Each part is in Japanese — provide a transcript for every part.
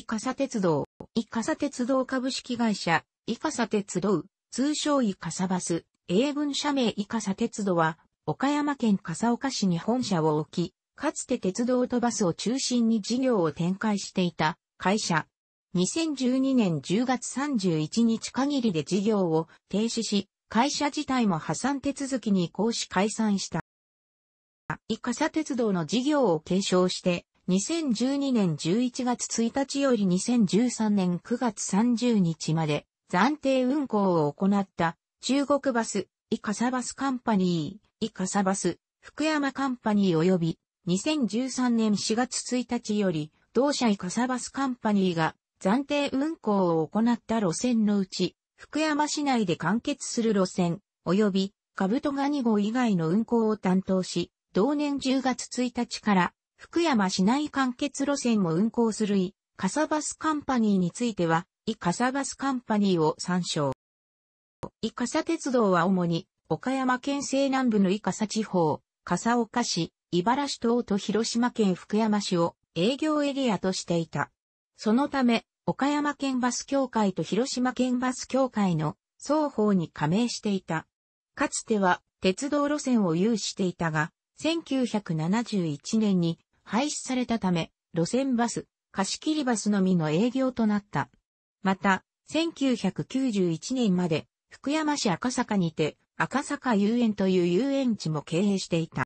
イカサ鉄道、イカサ鉄道株式会社、イカサ鉄道、通称イカサバス、英文社名イカサ鉄道は、岡山県笠岡市に本社を置き、かつて鉄道とバスを中心に事業を展開していた会社。2012年10月31日限りで事業を停止し、会社自体も破産手続きに行使解散した。イカサ鉄道の事業を継承して、2012年11月1日より2013年9月30日まで暫定運行を行った中国バス、イカサバスカンパニー、イカサバス、福山カンパニー及び2013年4月1日より同社イカサバスカンパニーが暫定運行を行った路線のうち福山市内で完結する路線及びカブトガニ号以外の運行を担当し同年10月1日から福山市内完結路線を運行するイ、カサバスカンパニーについては、イカサバスカンパニーを参照。イカサ鉄道は主に、岡山県西南部のイカサ地方、笠岡市、茨市等と広島県福山市を営業エリアとしていた。そのため、岡山県バス協会と広島県バス協会の双方に加盟していた。かつては鉄道路線を有していたが、1971年に廃止されたため、路線バス、貸切バスのみの営業となった。また、1991年まで、福山市赤坂にて、赤坂遊園という遊園地も経営していた。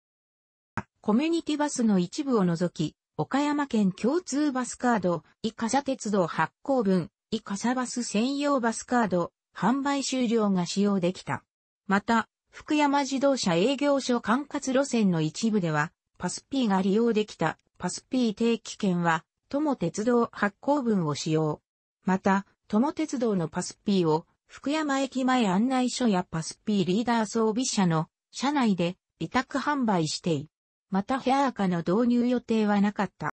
コミュニティバスの一部を除き、岡山県共通バスカード、イカサ鉄道発行分、イカサバス専用バスカード、販売終了が使用できた。また、福山自動車営業所管轄路線の一部では、パス P が利用できたパス P 定期券は、友鉄道発行分を使用。また、友鉄道のパス P を、福山駅前案内所やパス P リーダー装備車の、車内で、委託販売してい。また、ヘアーカの導入予定はなかった。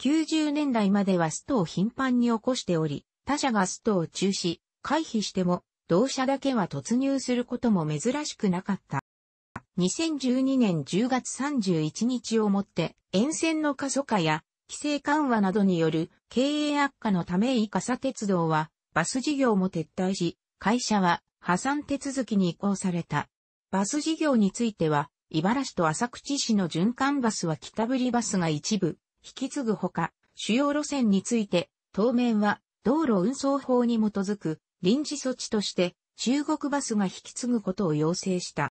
90年代まではストを頻繁に起こしており、他社がストを中止、回避しても、同社だけは突入することも珍しくなかった。2012年10月31日をもって、沿線の過疎化や規制緩和などによる経営悪化のためカサ鉄道はバス事業も撤退し、会社は破産手続きに移行された。バス事業については、茨市と浅口市の循環バスは北振バスが一部、引き継ぐほか、主要路線について、当面は道路運送法に基づく臨時措置として中国バスが引き継ぐことを要請した。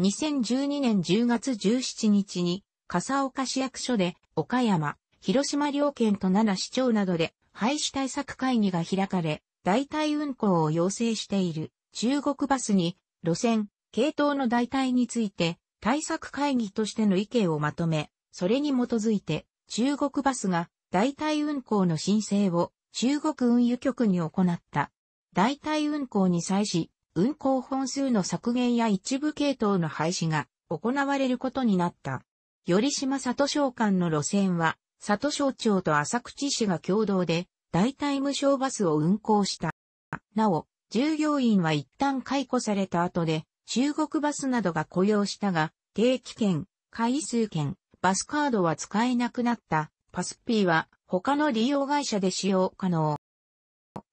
2012年10月17日に、笠岡市役所で、岡山、広島両県と奈良市長などで、廃止対策会議が開かれ、代替運行を要請している中国バスに、路線、系統の代替について、対策会議としての意見をまとめ、それに基づいて、中国バスが代替運行の申請を中国運輸局に行った。代替運行に際し、運行本数の削減や一部系統の廃止が行われることになった。頼島里商館の路線は、里省庁と浅口市が共同で、代替無償バスを運行した。なお、従業員は一旦解雇された後で、中国バスなどが雇用したが、定期券、回数券、バスカードは使えなくなった。パスピーは他の利用会社で使用可能。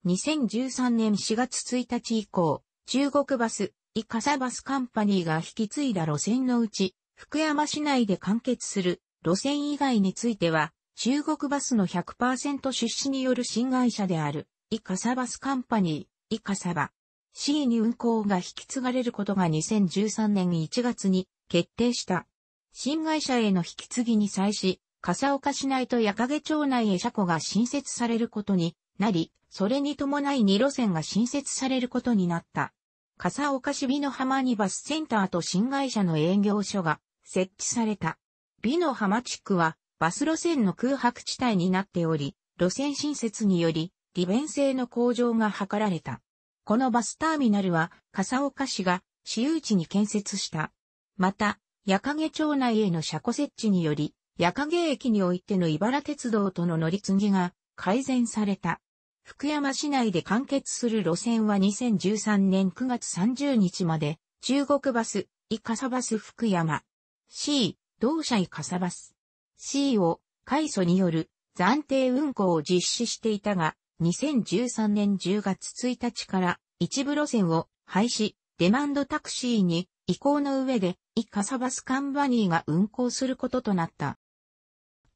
2013年4月1日以降、中国バス、イカサバスカンパニーが引き継いだ路線のうち、福山市内で完結する路線以外については、中国バスの100%出資による新会社である、イカサバスカンパニー、イカサバ。C に運行が引き継がれることが2013年1月に決定した。新会社への引き継ぎに際し、笠岡市内と矢影町内へ車庫が新設されることになり、それに伴い2路線が新設されることになった。笠岡市美の浜にバスセンターと新会社の営業所が設置された。美の浜地区はバス路線の空白地帯になっており、路線新設により利便性の向上が図られた。このバスターミナルは笠岡市が私有地に建設した。また、矢影町内への車庫設置により、矢影駅においての茨鉄道との乗り継ぎが改善された。福山市内で完結する路線は2013年9月30日まで、中国バス、イカサバス福山。C、同社イカサバス。C を、海祖による暫定運行を実施していたが、2013年10月1日から一部路線を廃止、デマンドタクシーに移行の上で、イカサバスカンバニーが運行することとなった。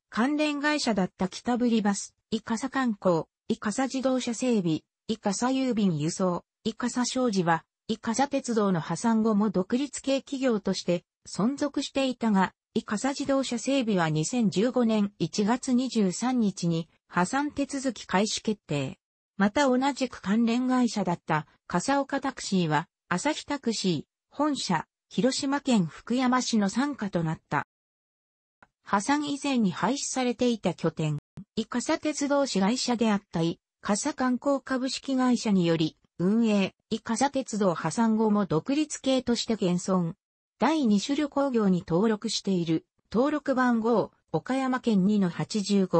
関連会社だった北ブリバス、イカサ観光、カサ自動車整備、カサ郵便輸送、カサ商事は、カサ鉄道の破産後も独立系企業として存続していたが、カサ自動車整備は2015年1月23日に破産手続き開始決定。また同じく関連会社だった笠岡タクシーは、朝日タクシー、本社、広島県福山市の参加となった。破産以前に廃止されていた拠点。イカサ鉄道市会社であったイカサ観光株式会社により、運営、イカサ鉄道破産後も独立系として現存。第2種旅行業に登録している、登録番号、岡山県2の85。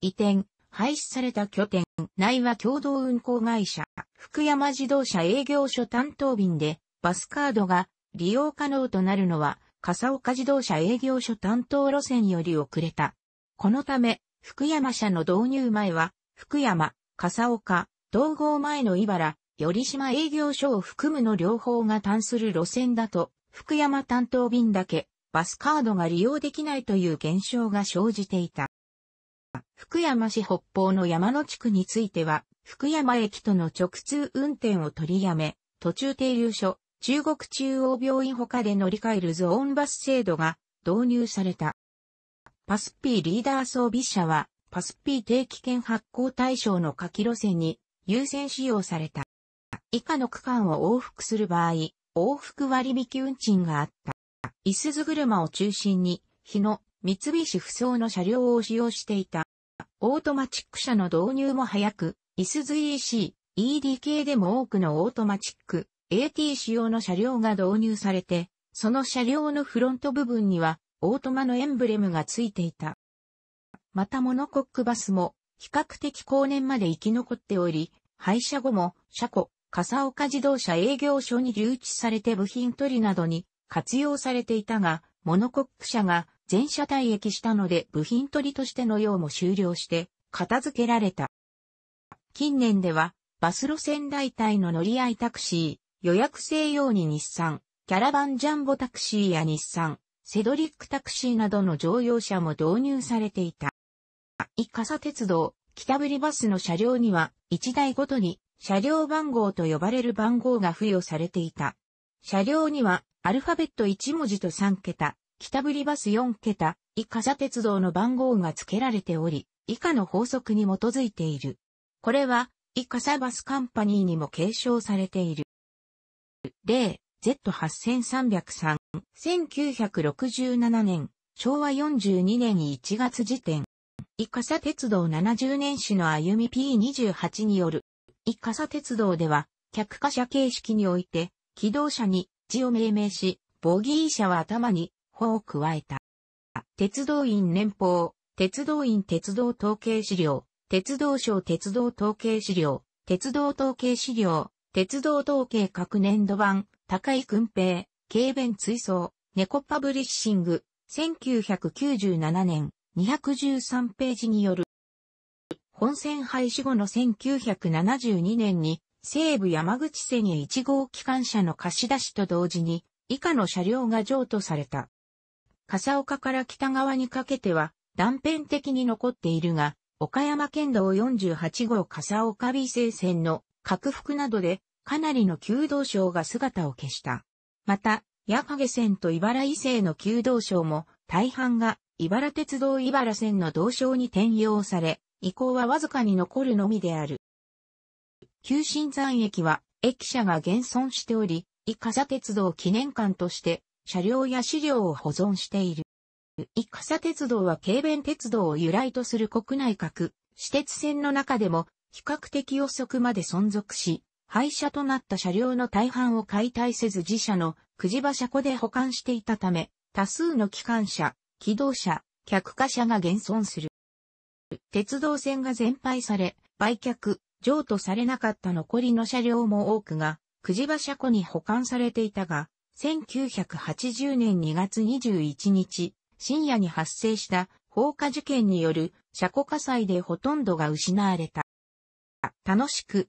移転、廃止された拠点、内は共同運行会社、福山自動車営業所担当便で、バスカードが利用可能となるのは、笠岡自動車営業所担当路線より遅れた。このため、福山社の導入前は、福山、笠岡、統郷前の茨、寄島営業所を含むの両方が単する路線だと、福山担当便だけ、バスカードが利用できないという現象が生じていた。福山市北方の山野地区については、福山駅との直通運転を取りやめ、途中停留所、中国中央病院他で乗り換えるゾーンバス制度が導入された。パスピーリーダー装備車は、パスピー定期券発行対象の下記路線に優先使用された。以下の区間を往復する場合、往復割引運賃があった。イスズ車を中心に、日野、三菱不走の車両を使用していた。オートマチック車の導入も早く、イスズ EC、ED 系でも多くのオートマチック、AT 仕様の車両が導入されて、その車両のフロント部分には、オートマのエンブレムがついていた。またモノコックバスも比較的後年まで生き残っており、廃車後も車庫、笠岡自動車営業所に留置されて部品取りなどに活用されていたが、モノコック車が全車退役したので部品取りとしての用も終了して片付けられた。近年ではバス路線代替の乗り合いタクシー、予約制用に日産、キャラバンジャンボタクシーや日産、セドリックタクシーなどの乗用車も導入されていた。イカサ鉄道、北ブリバスの車両には、1台ごとに車両番号と呼ばれる番号が付与されていた。車両には、アルファベット1文字と3桁、北ブリバス4桁、イカサ鉄道の番号が付けられており、以下の法則に基づいている。これは、イカサバスカンパニーにも継承されている。例、Z8303 1967年、昭和42年1月時点、イカサ鉄道70年史の歩み P28 による、イカサ鉄道では、客貨車形式において、機動車に、字を命名し、ボギー車は頭に、法を加えた。鉄道員年報、鉄道員鉄道統計資料、鉄道省鉄道統計資料、鉄道統計資料、鉄道統計各年度版、高井君平、軽便追走、猫パブリッシング、1997年、213ページによる。本線廃止後の1972年に、西部山口線へ1号機関車の貸し出しと同時に、以下の車両が譲渡された。笠岡から北側にかけては断片的に残っているが、岡山県道48号笠岡美生線の拡幅などでかなりの急道省が姿を消した。また、矢影線と茨伊勢の旧道省も、大半が茨鉄道茨線の道省に転用され、移行はわずかに残るのみである。旧新山駅は、駅舎が現存しており、伊笠鉄道記念館として、車両や資料を保存している。伊笠鉄道は軽便鉄道を由来とする国内各、私鉄線の中でも、比較的遅くまで存続し、廃車となった車両の大半を解体せず自社のくじ場車庫で保管していたため、多数の機関車、機動車、客貨車が現存する。鉄道線が全廃され、売却、譲渡されなかった残りの車両も多くが、くじ場車庫に保管されていたが、1980年2月21日、深夜に発生した放火事件による車庫火災でほとんどが失われた。楽しく